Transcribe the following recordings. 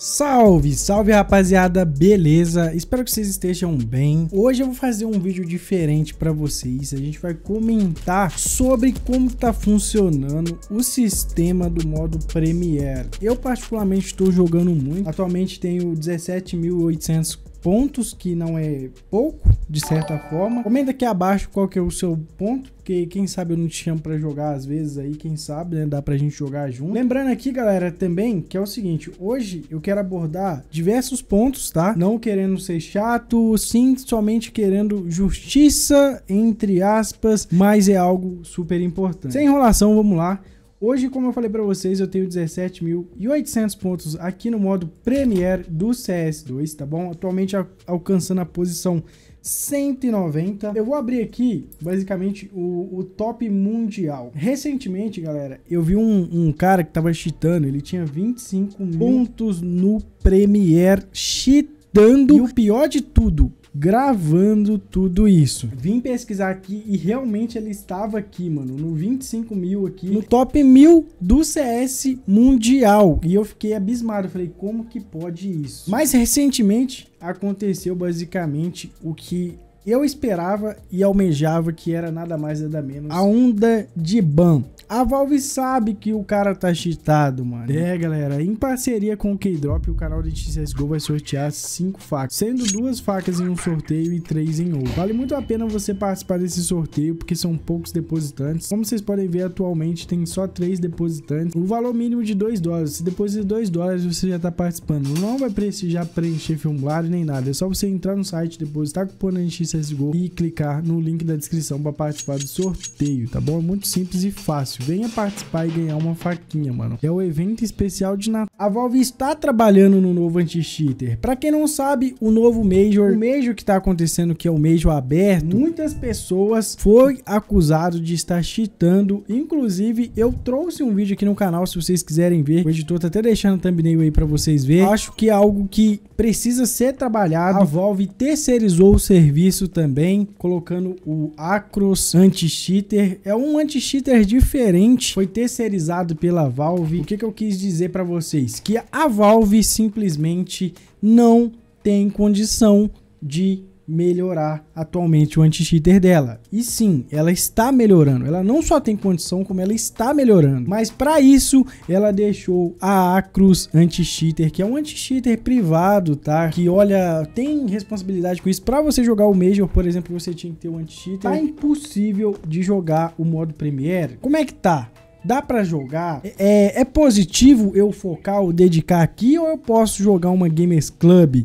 Salve, salve rapaziada, beleza? Espero que vocês estejam bem. Hoje eu vou fazer um vídeo diferente para vocês. A gente vai comentar sobre como tá funcionando o sistema do modo Premiere. Eu particularmente estou jogando muito. Atualmente tenho 17.800 pontos, que não é pouco, de certa forma. Comenta aqui abaixo qual que é o seu ponto, porque quem sabe eu não te chamo para jogar às vezes aí, quem sabe, né, dá pra gente jogar junto. Lembrando aqui, galera, também que é o seguinte, hoje eu quero abordar diversos pontos, tá? Não querendo ser chato, sim, somente querendo justiça entre aspas, mas é algo super importante. Sem enrolação, vamos lá. Hoje, como eu falei para vocês, eu tenho 17.800 pontos aqui no modo Premiere do CS2, tá bom? Atualmente alcançando a posição 190. Eu vou abrir aqui, basicamente, o, o top mundial. Recentemente, galera, eu vi um, um cara que tava cheatando, ele tinha 25 mil pontos no Premiere cheatando. E o pior de tudo, gravando tudo isso. Vim pesquisar aqui e realmente ele estava aqui, mano, no 25 mil aqui, no top mil do CS mundial. E eu fiquei abismado, falei, como que pode isso? mas recentemente aconteceu basicamente o que eu esperava e almejava que era nada mais nada menos a onda de Ban. A Valve sabe que o cara tá cheatado, mano. É, galera, em parceria com o K-Drop, o canal de CSGO vai sortear cinco facas, sendo duas facas em um sorteio e três em outro. Vale muito a pena você participar desse sorteio, porque são poucos depositantes. Como vocês podem ver, atualmente tem só três depositantes. O valor mínimo de 2 dólares. Se de 2 dólares, você já tá participando. Não vai precisar preencher formulário nem nada. É só você entrar no site, depositar cupom na NXS CSGO e clicar no link da descrição para participar do sorteio, tá bom? É muito simples e fácil. Venha participar e ganhar uma faquinha, mano. É o evento especial de Natal. A Valve está trabalhando no novo anti-cheater. Para quem não sabe, o novo Major, o Major que tá acontecendo, que é o Major aberto, muitas pessoas foi acusado de estar cheatando. Inclusive, eu trouxe um vídeo aqui no canal, se vocês quiserem ver. O editor tá até deixando thumbnail aí para vocês verem. Acho que é algo que precisa ser trabalhado. A Valve terceirizou o serviço também, colocando o Acros anti-cheater. É um anti-cheater diferente, foi terceirizado pela Valve. O que, que eu quis dizer para vocês? Que a Valve simplesmente não tem condição de melhorar atualmente o anti-cheater dela. E sim, ela está melhorando. Ela não só tem condição, como ela está melhorando. Mas para isso, ela deixou a Acrus anti-cheater, que é um anti-cheater privado, tá? Que olha, tem responsabilidade com isso. Para você jogar o Major, por exemplo, você tinha que ter um anti-cheater. Tá impossível de jogar o modo Premiere. Como é que tá? dá para jogar? É, é positivo eu focar ou dedicar aqui ou eu posso jogar uma Gamers Club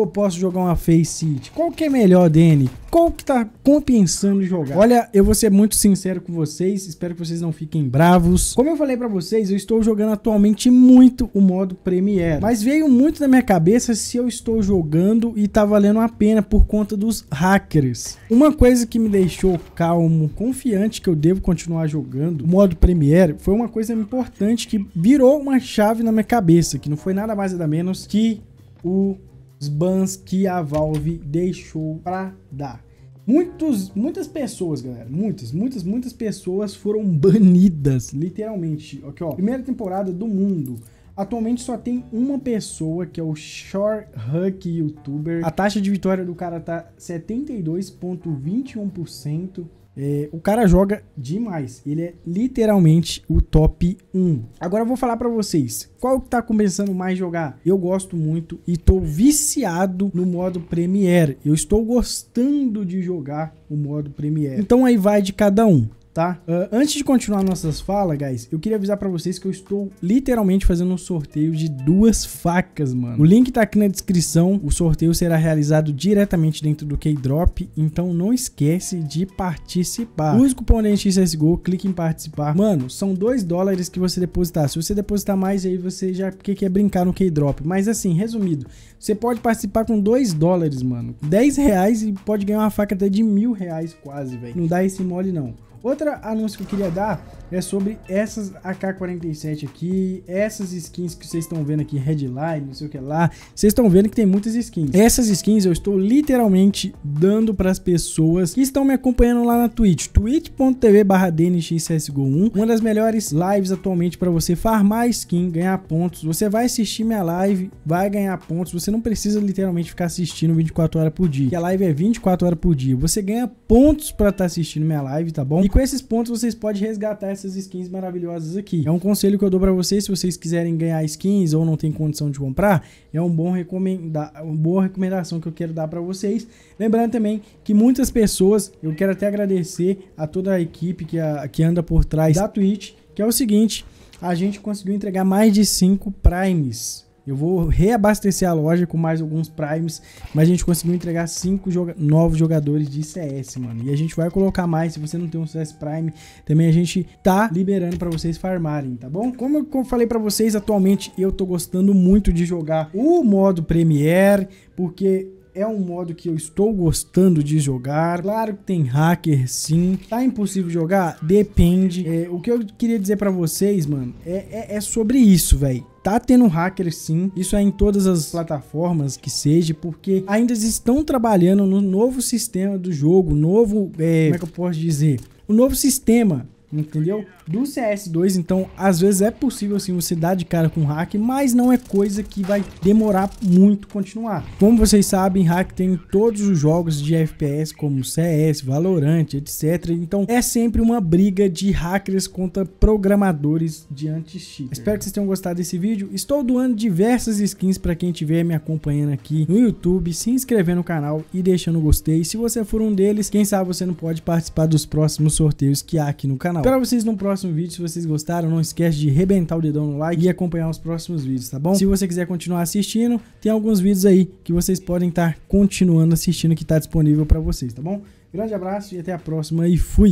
ou posso jogar uma Face City? Qual que é melhor, Dani? Qual que tá compensando jogar? Olha, eu vou ser muito sincero com vocês, espero que vocês não fiquem bravos. Como eu falei para vocês, eu estou jogando atualmente muito o modo Premiere, mas veio muito na minha cabeça se eu estou jogando e tá valendo a pena por conta dos hackers. Uma coisa que me deixou calmo, confiante que eu devo continuar jogando o modo Premiere foi uma coisa importante que virou uma chave na minha cabeça, que não foi nada mais nada menos que o os bans que a Valve deixou para dar. Muitos, muitas pessoas, galera, muitas, muitas, muitas pessoas foram banidas, literalmente. Aqui, ó, primeira temporada do mundo. Atualmente só tem uma pessoa, que é o Short Huck Youtuber. A taxa de vitória do cara tá 72,21%. É, o cara joga demais. Ele é literalmente o top 1. Agora eu vou falar para vocês. Qual que tá começando mais a jogar? Eu gosto muito e tô viciado no modo Premiere. Eu estou gostando de jogar o modo Premiere. Então aí vai de cada um tá? Uh, antes de continuar nossas falas, guys, eu queria avisar para vocês que eu estou literalmente fazendo um sorteio de duas facas, mano. O link tá aqui na descrição, o sorteio será realizado diretamente dentro do K-Drop, então não esquece de participar. Use o cupom DNXCSGO, clique em participar. Mano, são 2 dólares que você depositar. Se você depositar mais, aí você já porque quer brincar no K-Drop. Mas assim, resumido, você pode participar com 2 dólares, mano. 10 reais e pode ganhar uma faca até de mil reais quase, velho. Não dá esse mole, não. Outro anúncio que eu queria dar é sobre essas AK-47 aqui, essas skins que vocês estão vendo aqui, Headline, não sei o que lá. Vocês estão vendo que tem muitas skins. Essas skins eu estou literalmente dando para as pessoas que estão me acompanhando lá na Twitch, twitch.tv barra 1 uma das melhores lives atualmente para você farmar skin, ganhar pontos. Você vai assistir minha live, vai ganhar pontos, você não precisa literalmente ficar assistindo 24 horas por dia, que a live é 24 horas por dia. Você ganha pontos para estar tá assistindo minha live, tá bom? E com esses pontos vocês podem resgatar essas skins maravilhosas aqui. É um conselho que eu dou para vocês, se vocês quiserem ganhar skins ou não tem condição de comprar, é um bom recomenda uma boa recomendação que eu quero dar para vocês. Lembrando também que muitas pessoas, eu quero até agradecer a toda a equipe que, a, que anda por trás da Twitch, que é o seguinte, a gente conseguiu entregar mais de 5 primes eu vou reabastecer a loja com mais alguns primes, mas a gente conseguiu entregar cinco joga novos jogadores de CS, mano. E a gente vai colocar mais, se você não tem um CS Prime, também a gente tá liberando para vocês farmarem, tá bom? Como eu falei para vocês, atualmente eu tô gostando muito de jogar o modo Premiere, porque é um modo que eu estou gostando de jogar. Claro que tem hacker, sim. Tá impossível jogar? Depende. É, o que eu queria dizer para vocês, mano, é, é, é, sobre isso, velho. Tá tendo hackers sim, isso é em todas as plataformas que seja, porque ainda estão trabalhando no novo sistema do jogo, novo, é, como é que eu posso dizer? O novo sistema entendeu? Do CS2, então às vezes é possível assim você dar de cara com hack, mas não é coisa que vai demorar muito continuar. Como vocês sabem, hack tem em todos os jogos de FPS como CS, Valorant, etc. Então é sempre uma briga de hackers contra programadores de anti-cheat. Espero que vocês tenham gostado desse vídeo. Estou doando diversas skins para quem estiver me acompanhando aqui no YouTube, se inscrevendo no canal e deixando o gostei. Se você for um deles, quem sabe você não pode participar dos próximos sorteios que há aqui no canal. Espero vocês no próximo vídeo. Se vocês gostaram, não esquece de rebentar o dedão no like e acompanhar os próximos vídeos, tá bom? Se você quiser continuar assistindo, tem alguns vídeos aí que vocês podem estar continuando assistindo que está disponível para vocês, tá bom? Grande abraço e até a próxima e fui!